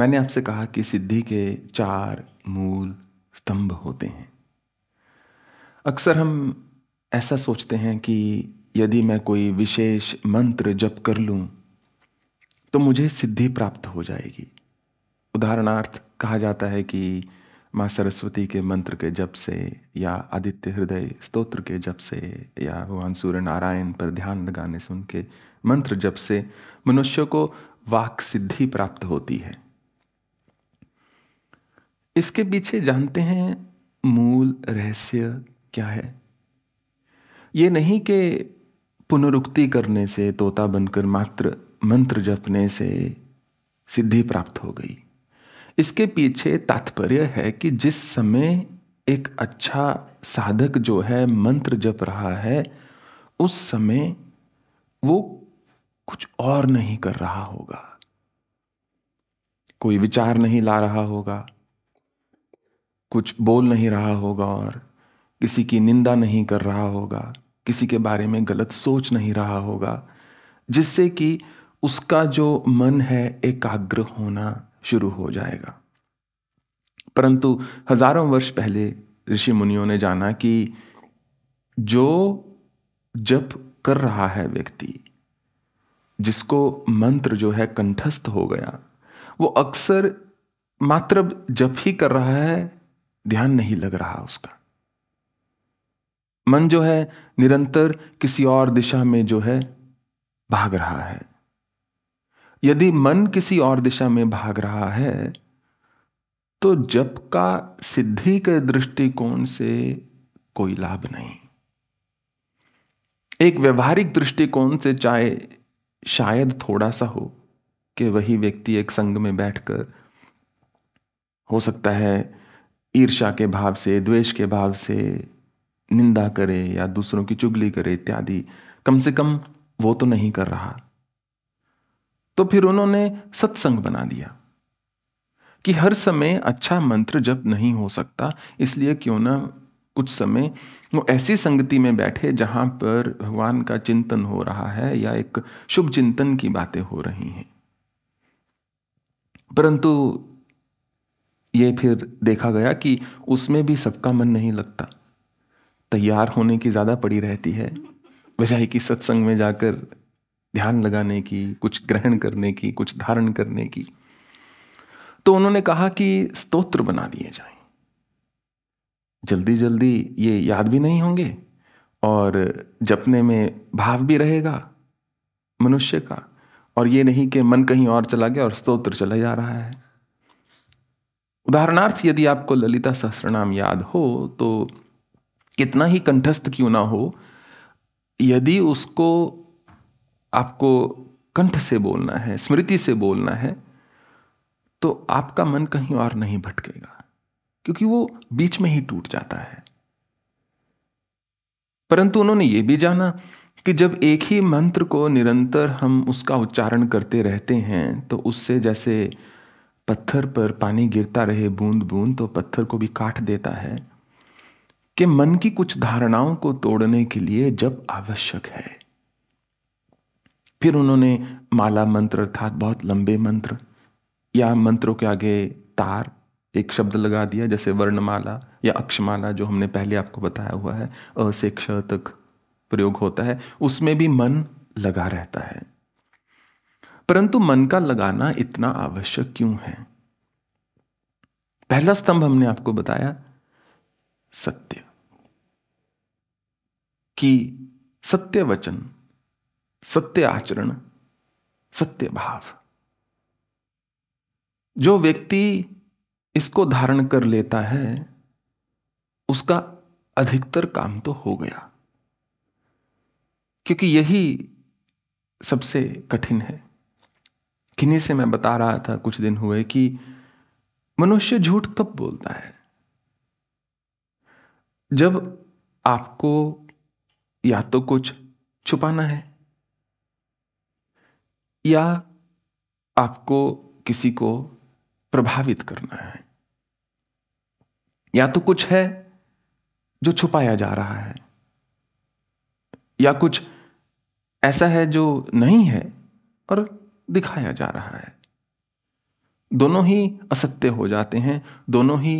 मैंने आपसे कहा कि सिद्धि के चार मूल स्तंभ होते हैं अक्सर हम ऐसा सोचते हैं कि यदि मैं कोई विशेष मंत्र जप कर लूं तो मुझे सिद्धि प्राप्त हो जाएगी उदाहरणार्थ कहा जाता है कि माँ सरस्वती के मंत्र के जप से या आदित्य हृदय स्तोत्र के जप से या भगवान सूर्य नारायण पर ध्यान लगाने से उनके मंत्र जप से मनुष्य को वाक सिद्धि प्राप्त होती है इसके पीछे जानते हैं मूल रहस्य क्या है ये नहीं कि पुनरुक्ति करने से तोता बनकर मात्र मंत्र जपने से सिद्धि प्राप्त हो गई इसके पीछे तात्पर्य है कि जिस समय एक अच्छा साधक जो है मंत्र जप रहा है उस समय वो कुछ और नहीं कर रहा होगा कोई विचार नहीं ला रहा होगा कुछ बोल नहीं रहा होगा और किसी की निंदा नहीं कर रहा होगा किसी के बारे में गलत सोच नहीं रहा होगा जिससे कि उसका जो मन है एकाग्र होना शुरू हो जाएगा परंतु हजारों वर्ष पहले ऋषि मुनियों ने जाना कि जो जप कर रहा है व्यक्ति जिसको मंत्र जो है कंठस्थ हो गया वो अक्सर मात्र जप ही कर रहा है ध्यान नहीं लग रहा उसका मन जो है निरंतर किसी और दिशा में जो है भाग रहा है यदि मन किसी और दिशा में भाग रहा है तो जप का सिद्धि के दृष्टिकोण से कोई लाभ नहीं एक व्यवहारिक दृष्टिकोण से चाहे शायद थोड़ा सा हो कि वही व्यक्ति एक संघ में बैठकर हो सकता है ईर्षा के भाव से द्वेष के भाव से निंदा करे या दूसरों की चुगली करे इत्यादि कम से कम वो तो नहीं कर रहा तो फिर उन्होंने सत्संग बना दिया कि हर समय अच्छा मंत्र जब नहीं हो सकता इसलिए क्यों ना कुछ समय वो ऐसी संगति में बैठे जहां पर भगवान का चिंतन हो रहा है या एक शुभ चिंतन की बातें हो रही हैं परंतु ये फिर देखा गया कि उसमें भी सबका मन नहीं लगता तैयार होने की ज़्यादा पड़ी रहती है बजाय कि सत्संग में जाकर ध्यान लगाने की कुछ ग्रहण करने की कुछ धारण करने की तो उन्होंने कहा कि स्तोत्र बना दिए जाए जल्दी जल्दी ये याद भी नहीं होंगे और जपने में भाव भी रहेगा मनुष्य का और ये नहीं कि मन कहीं और चला गया और स्तोत्र चला जा रहा है उदाहरणार्थ यदि आपको ललिता सहस्रनाम याद हो तो कितना ही कंठस्थ क्यों ना हो यदि उसको आपको कंठ से बोलना है स्मृति से बोलना है तो आपका मन कहीं और नहीं भटकेगा क्योंकि वो बीच में ही टूट जाता है परंतु उन्होंने ये भी जाना कि जब एक ही मंत्र को निरंतर हम उसका उच्चारण करते रहते हैं तो उससे जैसे पत्थर पर पानी गिरता रहे बूंद बूंद तो पत्थर को भी काट देता है कि मन की कुछ धारणाओं को तोड़ने के लिए जब आवश्यक है फिर उन्होंने माला मंत्र अर्थात बहुत लंबे मंत्र या मंत्रों के आगे तार एक शब्द लगा दिया जैसे वर्णमाला या अक्षमाला जो हमने पहले आपको बताया हुआ है अ तक प्रयोग होता है उसमें भी मन लगा रहता है परंतु मन का लगाना इतना आवश्यक क्यों है पहला स्तंभ हमने आपको बताया सत्य कि सत्य वचन सत्य आचरण सत्य भाव जो व्यक्ति इसको धारण कर लेता है उसका अधिकतर काम तो हो गया क्योंकि यही सबसे कठिन है किन्हीं से मैं बता रहा था कुछ दिन हुए कि मनुष्य झूठ कब बोलता है जब आपको या तो कुछ छुपाना है या आपको किसी को प्रभावित करना है या तो कुछ है जो छुपाया जा रहा है या कुछ ऐसा है जो नहीं है और दिखाया जा रहा है दोनों ही असत्य हो जाते हैं दोनों ही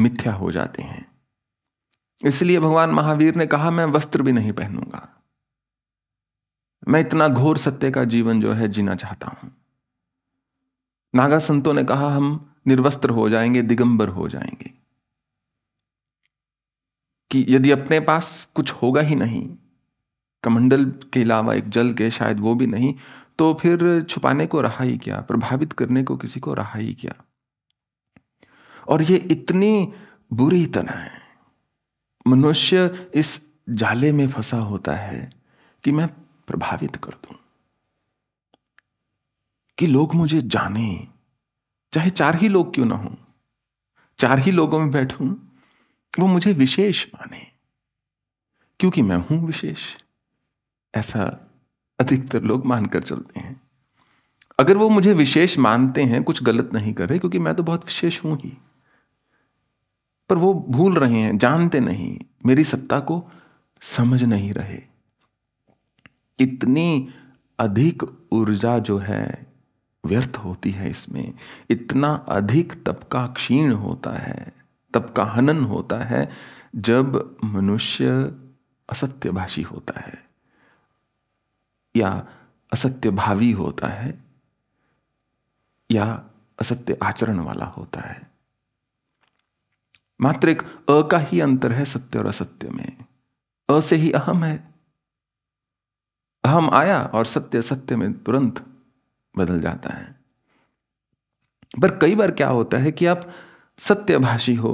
मिथ्या हो जाते हैं इसलिए भगवान महावीर ने कहा मैं वस्त्र भी नहीं पहनूंगा मैं इतना घोर सत्य का जीवन जो है जीना चाहता हूं नागा संतों ने कहा हम निर्वस्त्र हो जाएंगे दिगंबर हो जाएंगे कि यदि अपने पास कुछ होगा ही नहीं कमंडल के अलावा एक जल के शायद वो भी नहीं तो फिर छुपाने को रहा ही क्या प्रभावित करने को किसी को रहा ही क्या और ये इतनी बुरी तरह है मनुष्य इस जाले में फंसा होता है कि मैं प्रभावित कर दूं कि लोग मुझे जाने चाहे चार ही लोग क्यों ना हो चार ही लोगों में बैठूं वो मुझे विशेष माने क्योंकि मैं हूं विशेष ऐसा अधिकतर लोग मानकर चलते हैं अगर वो मुझे विशेष मानते हैं कुछ गलत नहीं कर रहे क्योंकि मैं तो बहुत विशेष हूं ही पर वो भूल रहे हैं जानते नहीं मेरी सत्ता को समझ नहीं रहे इतनी अधिक ऊर्जा जो है व्यर्थ होती है इसमें इतना अधिक तबका क्षीण होता है तबका हनन होता है जब मनुष्य असत्यभाषी होता है या असत्य भावी होता है या असत्य आचरण वाला होता है मात्र एक अ का ही अंतर है सत्य और असत्य में अ से ही अहम है अहम आया और सत्य सत्य में तुरंत बदल जाता है पर कई बार क्या होता है कि आप सत्यभाषी हो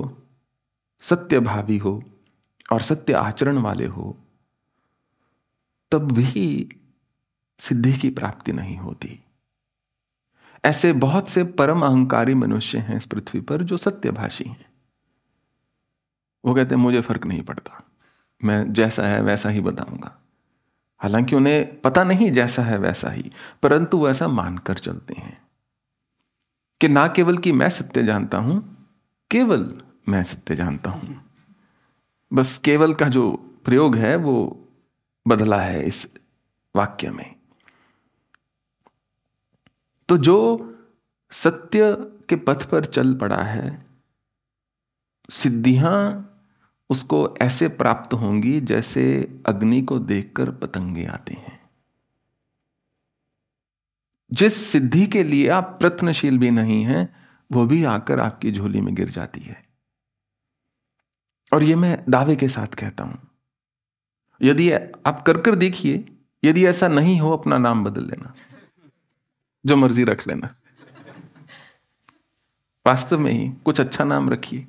सत्य भावी हो और सत्य आचरण वाले हो तब भी सिद्धि की प्राप्ति नहीं होती ऐसे बहुत से परम अहंकारी मनुष्य हैं इस पृथ्वी पर जो सत्यभाषी हैं वो कहते हैं मुझे फर्क नहीं पड़ता मैं जैसा है वैसा ही बताऊंगा हालांकि उन्हें पता नहीं जैसा है वैसा ही परंतु वैसा मानकर चलते हैं कि ना केवल कि मैं सत्य जानता हूं केवल मैं सत्य जानता हूं बस केवल का जो प्रयोग है वो बदला है इस वाक्य में तो जो सत्य के पथ पर चल पड़ा है सिद्धियां उसको ऐसे प्राप्त होंगी जैसे अग्नि को देखकर पतंगे आते हैं जिस सिद्धि के लिए आप प्रत्नशील भी नहीं हैं वो भी आकर आपकी झोली में गिर जाती है और ये मैं दावे के साथ कहता हूं यदि आप कर कर देखिए यदि ऐसा नहीं हो अपना नाम बदल लेना जो मर्जी रख लेना वास्तव में ही कुछ अच्छा नाम रखिए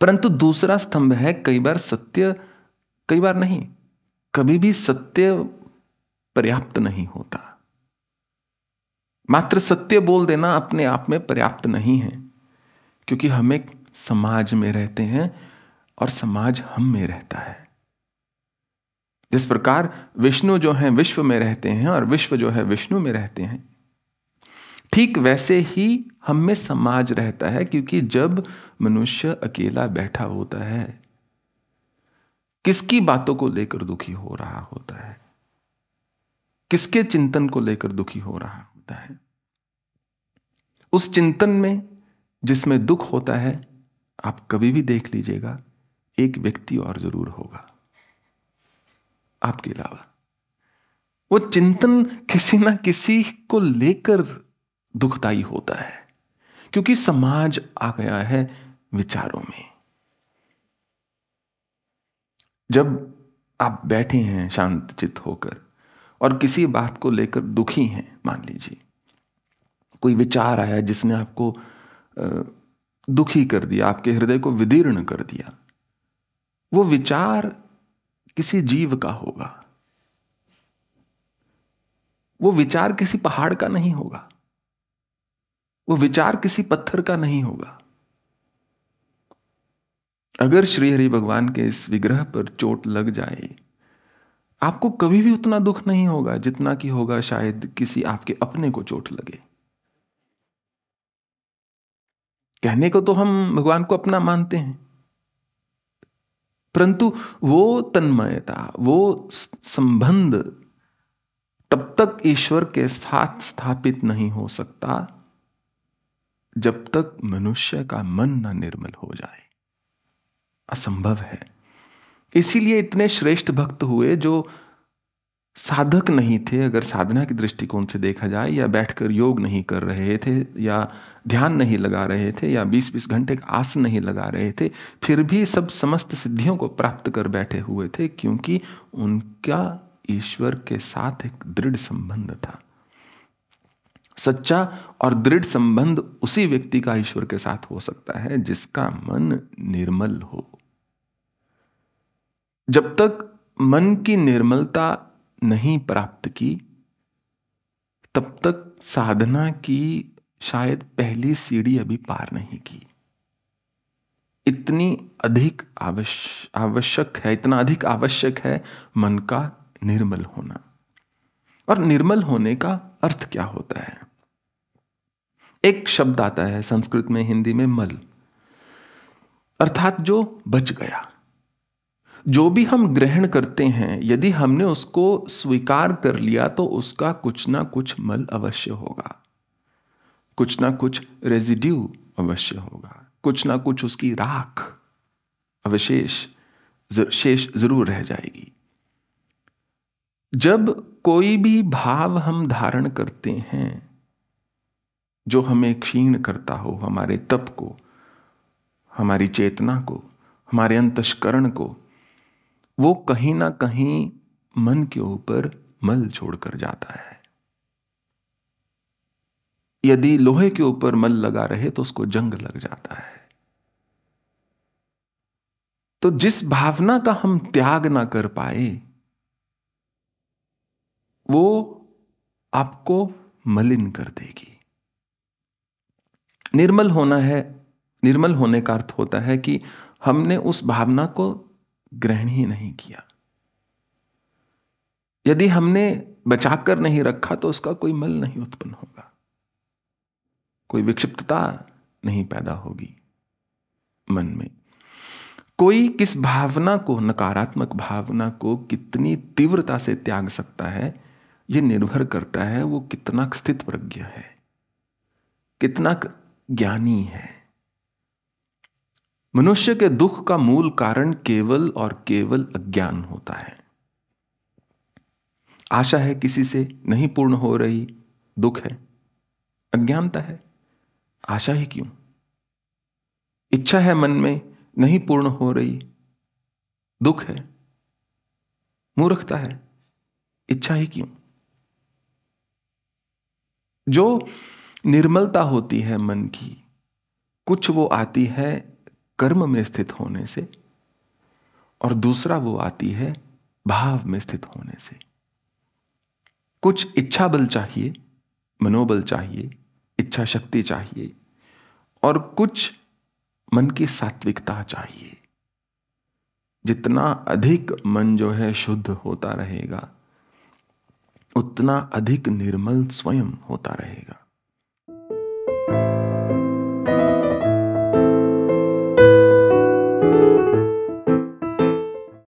परंतु दूसरा स्तंभ है कई बार सत्य कई बार नहीं कभी भी सत्य पर्याप्त नहीं होता मात्र सत्य बोल देना अपने आप में पर्याप्त नहीं है क्योंकि हम एक समाज में रहते हैं और समाज हम में रहता है जिस प्रकार विष्णु जो हैं विश्व में रहते हैं और विश्व जो है विष्णु में रहते हैं ठीक वैसे ही हम में समाज रहता है क्योंकि जब मनुष्य अकेला बैठा होता है किसकी बातों को लेकर दुखी हो रहा होता है किसके चिंतन को लेकर दुखी हो रहा होता है उस चिंतन में जिसमें दुख होता है आप कभी भी देख लीजिएगा एक व्यक्ति और जरूर होगा आपके अलावा वो चिंतन किसी ना किसी को लेकर दुखदायी होता है क्योंकि समाज आ गया है विचारों में जब आप बैठे हैं शांतचित होकर और किसी बात को लेकर दुखी हैं मान लीजिए कोई विचार आया जिसने आपको दुखी कर दिया आपके हृदय को विदीर्ण कर दिया वो विचार किसी जीव का होगा वो विचार किसी पहाड़ का नहीं होगा वो विचार किसी पत्थर का नहीं होगा अगर श्री हरि भगवान के इस विग्रह पर चोट लग जाए आपको कभी भी उतना दुख नहीं होगा जितना कि होगा शायद किसी आपके अपने को चोट लगे कहने को तो हम भगवान को अपना मानते हैं परंतु वो तन्मयता वो संबंध तब तक ईश्वर के साथ स्थापित नहीं हो सकता जब तक मनुष्य का मन ना निर्मल हो जाए असंभव है इसीलिए इतने श्रेष्ठ भक्त हुए जो साधक नहीं थे अगर साधना के दृष्टिकोण से देखा जाए या बैठकर योग नहीं कर रहे थे या ध्यान नहीं लगा रहे थे या 20-20 घंटे का आसन नहीं लगा रहे थे फिर भी सब समस्त सिद्धियों को प्राप्त कर बैठे हुए थे क्योंकि उनका ईश्वर के साथ एक दृढ़ संबंध था सच्चा और दृढ़ संबंध उसी व्यक्ति का ईश्वर के साथ हो सकता है जिसका मन निर्मल हो जब तक मन की निर्मलता नहीं प्राप्त की तब तक साधना की शायद पहली सीढ़ी अभी पार नहीं की इतनी अधिक आवश्यक है इतना अधिक आवश्यक है मन का निर्मल होना और निर्मल होने का अर्थ क्या होता है एक शब्द आता है संस्कृत में हिंदी में मल अर्थात जो बच गया जो भी हम ग्रहण करते हैं यदि हमने उसको स्वीकार कर लिया तो उसका कुछ ना कुछ मल अवश्य होगा कुछ ना कुछ रेजिड्यू अवश्य होगा कुछ ना कुछ उसकी राख अवशेष शेष जरूर रह जाएगी जब कोई भी भाव हम धारण करते हैं जो हमें क्षीण करता हो हमारे तप को हमारी चेतना को हमारे अंतस्करण को वो कहीं ना कहीं मन के ऊपर मल छोड़कर जाता है यदि लोहे के ऊपर मल लगा रहे तो उसको जंग लग जाता है तो जिस भावना का हम त्याग ना कर पाए वो आपको मलिन कर देगी निर्मल होना है निर्मल होने का अर्थ होता है कि हमने उस भावना को ग्रहण ही नहीं किया यदि हमने बचाकर नहीं रखा तो उसका कोई मल नहीं उत्पन्न होगा कोई विक्षिप्तता नहीं पैदा होगी मन में कोई किस भावना को नकारात्मक भावना को कितनी तीव्रता से त्याग सकता है यह निर्भर करता है वो कितना स्थित प्रज्ञ है कितना ज्ञानी है मनुष्य के दुख का मूल कारण केवल और केवल अज्ञान होता है आशा है किसी से नहीं पूर्ण हो रही दुख है अज्ञानता है आशा ही क्यों इच्छा है मन में नहीं पूर्ण हो रही दुख है मूर्खता है इच्छा ही क्यों जो निर्मलता होती है मन की कुछ वो आती है कर्म में स्थित होने से और दूसरा वो आती है भाव में स्थित होने से कुछ इच्छा बल चाहिए मनोबल चाहिए इच्छा शक्ति चाहिए और कुछ मन की सात्विकता चाहिए जितना अधिक मन जो है शुद्ध होता रहेगा उतना अधिक निर्मल स्वयं होता रहेगा